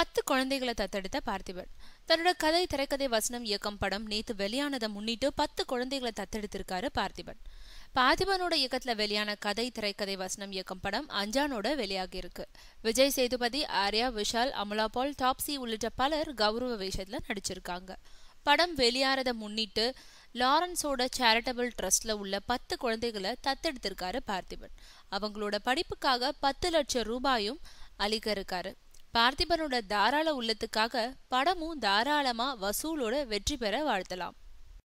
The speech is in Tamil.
பத்து குழந்தைகளை தத்தெடுத்த பார்த்திபன் தன்னோட கதை திரைக்கதை வசனம் இயக்கம் படம் நேத்து வெளியானதை முன்னிட்டு பத்து குழந்தைகளை தத்தெடுத்திருக்காரு பார்த்திபன் பார்த்திபனோட இயக்கத்துல வெளியான கதை திரைக்கதை வசனம் இயக்கம் படம் அஞ்சானோட வெளியாகி இருக்கு விஜய் சேதுபதி ஆர்யா விஷால் அமலா பால் டாப்சி உள்ளிட்ட பலர் கௌரவ வேஷத்துல நடிச்சிருக்காங்க படம் வெளியாறத முன்னிட்டு லாரன்ஸோட சேரிட்டபிள் ட்ரஸ்ட்ல உள்ள பத்து குழந்தைகளை தத்தெடுத்திருக்காரு பார்த்திபன் அவங்களோட படிப்புக்காக பத்து லட்சம் ரூபாயும் அளிக்க இருக்காரு பார்த்திபனோட தாராள உள்ளத்துக்காக படமும் தாராளமா வசூலோட வெற்றி பெற வாழ்த்தலாம்